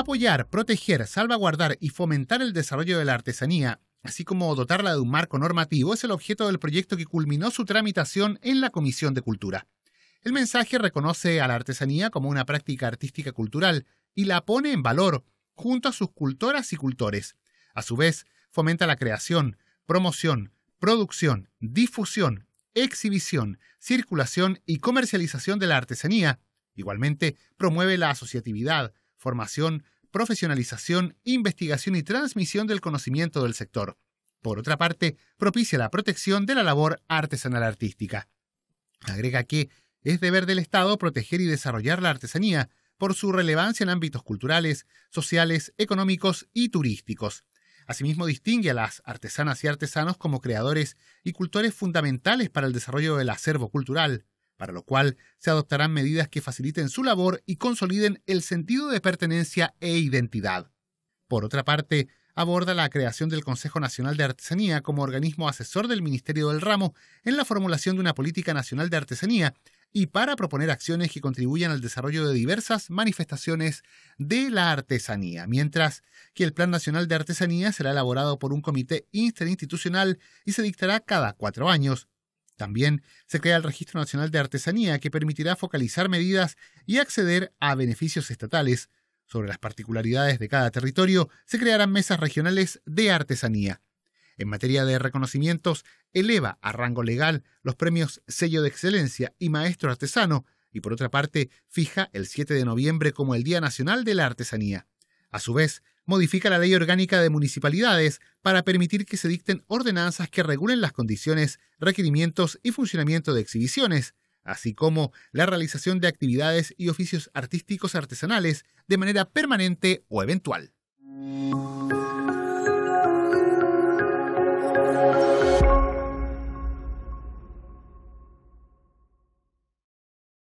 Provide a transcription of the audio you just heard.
Apoyar, proteger, salvaguardar y fomentar el desarrollo de la artesanía, así como dotarla de un marco normativo, es el objeto del proyecto que culminó su tramitación en la Comisión de Cultura. El mensaje reconoce a la artesanía como una práctica artística cultural y la pone en valor junto a sus cultoras y cultores. A su vez, fomenta la creación, promoción, producción, difusión, exhibición, circulación y comercialización de la artesanía. Igualmente, promueve la asociatividad, formación, profesionalización, investigación y transmisión del conocimiento del sector. Por otra parte, propicia la protección de la labor artesanal artística. Agrega que es deber del Estado proteger y desarrollar la artesanía por su relevancia en ámbitos culturales, sociales, económicos y turísticos. Asimismo, distingue a las artesanas y artesanos como creadores y cultores fundamentales para el desarrollo del acervo cultural, para lo cual se adoptarán medidas que faciliten su labor y consoliden el sentido de pertenencia e identidad. Por otra parte, aborda la creación del Consejo Nacional de Artesanía como organismo asesor del Ministerio del Ramo en la formulación de una política nacional de artesanía y para proponer acciones que contribuyan al desarrollo de diversas manifestaciones de la artesanía, mientras que el Plan Nacional de Artesanía será elaborado por un comité interinstitucional y se dictará cada cuatro años, también se crea el Registro Nacional de Artesanía que permitirá focalizar medidas y acceder a beneficios estatales. Sobre las particularidades de cada territorio se crearán mesas regionales de artesanía. En materia de reconocimientos, eleva a rango legal los premios Sello de Excelencia y Maestro Artesano y por otra parte fija el 7 de noviembre como el Día Nacional de la Artesanía. A su vez, modifica la Ley Orgánica de Municipalidades para permitir que se dicten ordenanzas que regulen las condiciones, requerimientos y funcionamiento de exhibiciones, así como la realización de actividades y oficios artísticos artesanales de manera permanente o eventual.